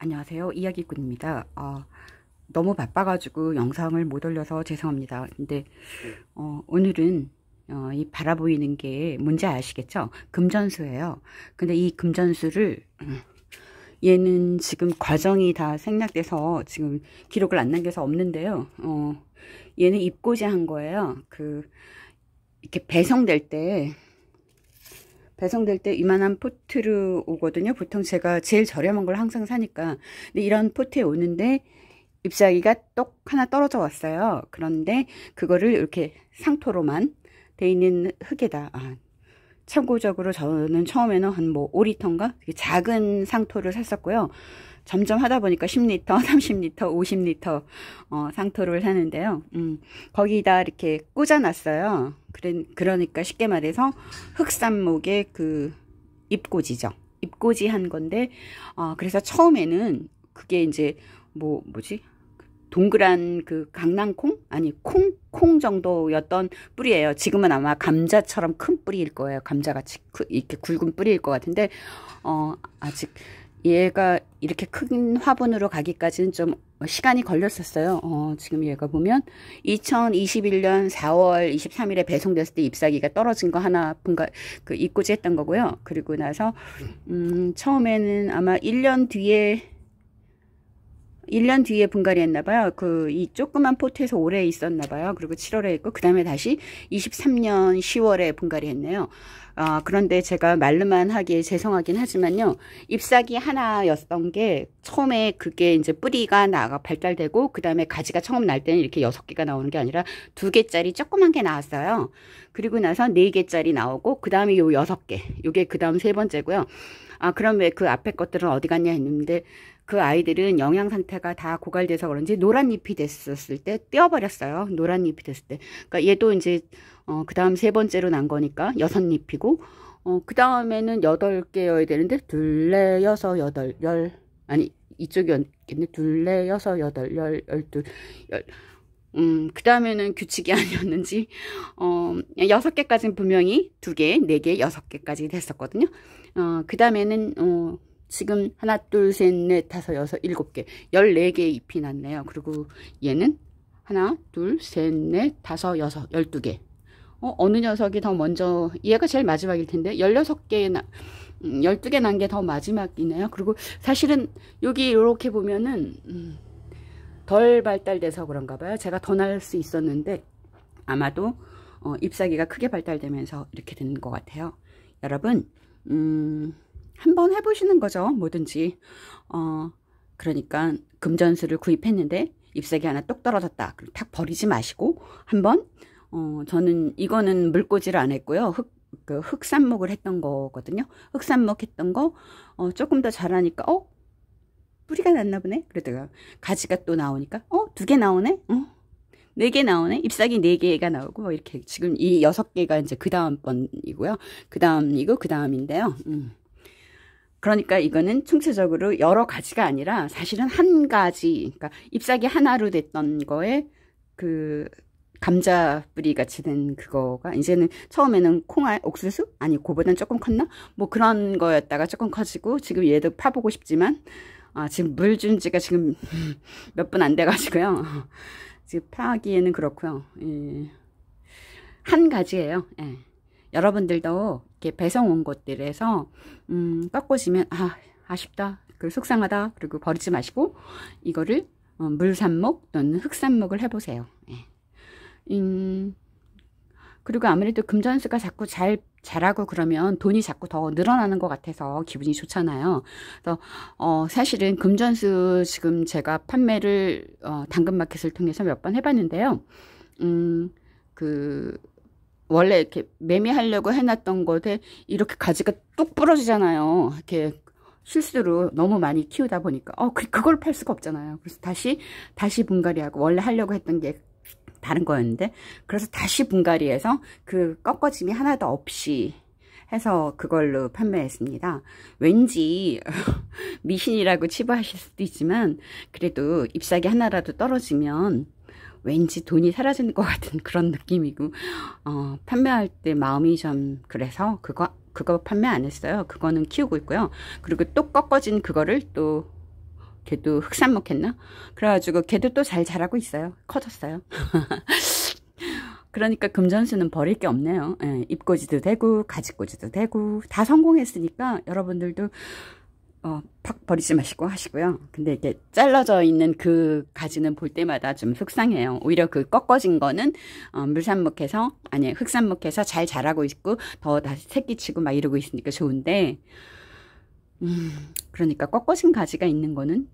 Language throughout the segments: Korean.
안녕하세요 이야기꾼입니다 어, 너무 바빠가지고 영상을 못 올려서 죄송합니다 근데 어, 오늘은 어, 이 바라보이는 게 뭔지 아시겠죠 금전수예요 근데 이 금전수를 음, 얘는 지금 과정이 다 생략돼서 지금 기록을 안 남겨서 없는데요 어, 얘는 입고자한 거예요 그 이렇게 배송될 때 배송될 때 이만한 포트로 오거든요. 보통 제가 제일 저렴한 걸 항상 사니까. 근데 이런 포트에 오는데 잎사귀가 똑 하나 떨어져 왔어요. 그런데 그거를 이렇게 상토로만 돼 있는 흙에다 아, 참고적으로 저는 처음에는 한뭐 5리터인가 작은 상토를 샀었고요. 점점 하다 보니까 10리터, 30리터, 50리터 어, 상토를 하는데요. 음, 거기다 이렇게 꽂아놨어요. 그래, 그러니까 쉽게 말해서 흑산목의 그 잎꽂이죠. 잎꽂이 한 건데 어, 그래서 처음에는 그게 이제 뭐 뭐지 동그란 그 강낭콩 아니 콩콩 콩 정도였던 뿌리예요. 지금은 아마 감자처럼 큰 뿌리일 거예요. 감자같이 이렇게 굵은 뿌리일 것 같은데 어 아직 얘가 이렇게 큰 화분으로 가기까지는 좀 시간이 걸렸었어요. 어, 지금 얘가 보면 2021년 4월 23일에 배송됐을 때잎사귀가 떨어진 거 하나 분가 그 입고지 했던 거고요. 그리고 나서 음, 처음에는 아마 1년 뒤에 1년 뒤에 분갈이 했나봐요. 그, 이 조그만 포트에서 오래 있었나봐요. 그리고 7월에 했고그 다음에 다시 23년 10월에 분갈이 했네요. 아, 그런데 제가 말로만 하기에 죄송하긴 하지만요. 잎사귀 하나였던 게, 처음에 그게 이제 뿌리가 나가 발달되고, 그 다음에 가지가 처음 날 때는 이렇게 여섯 개가 나오는 게 아니라, 두개짜리 조그만 게 나왔어요. 그리고 나서 네개짜리 나오고, 그 다음에 요 여섯 개 요게 그 다음 세 번째고요. 아, 그럼 왜 그 앞에 것들은 어디 갔냐 했는데, 그 아이들은 영양 상태가 다 고갈돼서 그런지 노란 잎이 됐었을 때 떼어버렸어요. 노란 잎이 됐을 때. 그러니까 얘도 이제 어, 그 다음 세 번째로 난 거니까 여섯 잎이고 어, 그 다음에는 여덟 개여야 되는데 둘레 여섯 여덟 열 아니 이쪽이었겠네 둘레 여섯 여덟 열 열둘 열 음, 그 다음에는 규칙이 아니었는지, 어, 여섯 개까지는 분명히 두 개, 네 개, 여섯 개까지 됐었거든요. 어, 그 다음에는, 어, 지금 하나 둘 셋 넷 다섯 여섯 일곱 개 열네 개의 잎이 났네요. 그리고 얘는 하나 둘 셋 넷 다섯 여섯 열두 개 어, 어느 녀석이 더 먼저 얘가 제일 마지막일 텐데 열여섯 개 나, 음, 12개 난 게 더 마지막이네요. 그리고 사실은 여기 이렇게 보면은 음, 덜 발달돼서 그런가 봐요. 제가 더 날 수 있었는데 아마도 어, 잎사귀가 크게 발달되면서 이렇게 되는 것 같아요. 여러분 음... 한번 해보시는 거죠. 뭐든지. 어, 그러니까 금전수를 구입했는데 잎사귀 하나 똑 떨어졌다. 그럼 탁 버리지 마시고 한번 어, 저는 이거는 물꽂이를 안 했고요. 흙, 그 흑산목을 했던 거거든요. 흑산목 했던 거 어, 조금 더 자라니까 어? 뿌리가 났나 보네. 그러다가 가지가 또 나오니까 어? 두 개 나오네. 어? 네개 나오네. 잎사귀 네 개가 나오고 뭐 이렇게 지금 이 여섯 개가 이제 그, 그 다음 번이고요. 그다음이거그 다음인데요. 음. 그러니까 이거는 총체적으로 여러 가지가 아니라 사실은 한 가지, 그러니까 잎사귀 하나로 됐던 거에 그 감자 뿌리 같이 된 그거가 이제는 처음에는 콩알 옥수수 아니 그보단 조금 컸나 뭐 그런 거였다가 조금 커지고 지금 얘도 파보고 싶지만 아 지금 물 준 지가 지금 몇 분 안 돼가지고요 지금 파기에는 그렇고요 예. 한 가지예요 예. 여러분들도 이렇게 배송 온 곳들에서 음, 꺾으시면 아 아쉽다 그 속상하다 그리고 버리지 마시고 이거를 어, 물산목 또는 흑산목을 해보세요. 예. 음, 그리고 아무래도 금전수가 자꾸 잘 잘하고 그러면 돈이 자꾸 더 늘어나는 것 같아서 기분이 좋잖아요. 그래서 어, 사실은 금전수 지금 제가 판매를 어, 당근마켓을 통해서 몇 번 해봤는데요. 음, 그 원래 이렇게 매매하려고 해놨던 것에 이렇게 가지가 뚝 부러지잖아요. 이렇게 실수로 너무 많이 키우다 보니까 어 그, 그걸 팔 수가 없잖아요. 그래서 다시 다시 분갈이하고 원래 하려고 했던 게 다른 거였는데 그래서 다시 분갈이해서 그 꺾어짐이 하나도 없이 해서 그걸로 판매했습니다. 왠지 미신이라고 치부하실 수도 있지만 그래도 잎사귀 하나라도 떨어지면 왠지 돈이 사라지는 것 같은 그런 느낌이고 어, 판매할 때 마음이 좀 그래서 그거 그거 판매 안 했어요. 그거는 키우고 있고요. 그리고 또 꺾어진 그거를 또 걔도 흑산 먹겠나? 그래가지고 걔도 또 잘 자라고 있어요. 커졌어요. 그러니까 금전수는 버릴 게 없네요. 예, 입꽂지도 되고 가지꼬지도 되고 다 성공했으니까 여러분들도 어, 팍 버리지 마시고 하시고요. 근데 이렇게 잘라져 있는 그 가지는 볼 때마다 좀 속상해요. 오히려 그 꺾어진 거는 어, 물산목해서 아니 흑산목해서 잘 자라고 있고 더 다시 새끼치고 막 이러고 있으니까 좋은데 음, 그러니까 꺾어진 가지가 있는 거는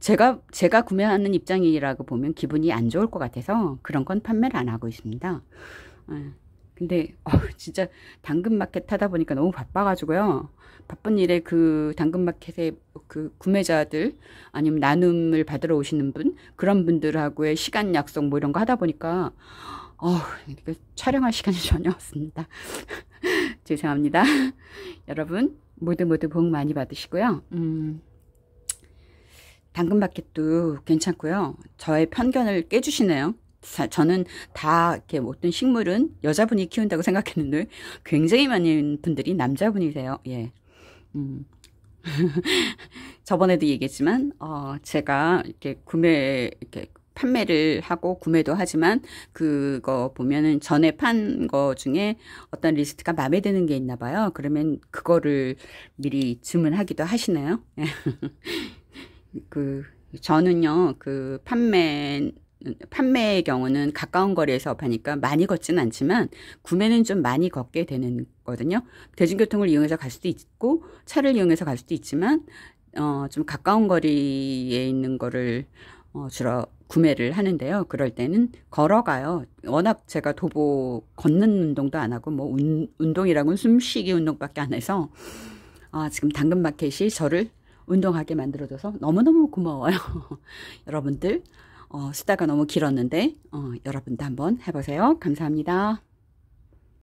제가 제가 구매하는 입장이라고 보면 기분이 안 좋을 것 같아서 그런 건 판매를 안 하고 있습니다. 음. 근데 어, 진짜 당근마켓 하다 보니까 너무 바빠가지고요. 바쁜 일에 그 당근마켓의 그 구매자들 아니면 나눔을 받으러 오시는 분 그런 분들하고의 시간 약속 뭐 이런 거 하다 보니까 어, 촬영할 시간이 전혀 없습니다. 죄송합니다. 여러분 모두 모두 복 많이 받으시고요. 음, 당근마켓도 괜찮고요. 저의 편견을 깨주시네요. 저는 다 이렇게 모든 식물은 여자분이 키운다고 생각했는데 굉장히 많은 분들이 남자분이세요. 예. 음. 저번에도 얘기했지만 어 제가 이렇게 구매 이렇게 판매를 하고 구매도 하지만 그거 보면은 전에 판 거 중에 어떤 리스트가 마음에 드는 게 있나 봐요. 그러면 그거를 미리 주문하기도 하시나요? 그 저는요. 그 판매 판매의 경우는 가까운 거리에서 파니까 많이 걷지는 않지만 구매는 좀 많이 걷게 되는 거거든요. 대중교통을 이용해서 갈 수도 있고 차를 이용해서 갈 수도 있지만 어, 좀 가까운 거리에 있는 거를 어, 주로 구매를 하는데요. 그럴 때는 걸어가요. 워낙 제가 도보 걷는 운동도 안 하고 뭐 운, 운동이라고는 숨쉬기 운동밖에 안 해서 아, 지금 당근마켓이 저를 운동하게 만들어줘서 너무너무 고마워요. 여러분들 어, 수다가 너무 길었는데 어, 여러분도 한번 해보세요. 감사합니다.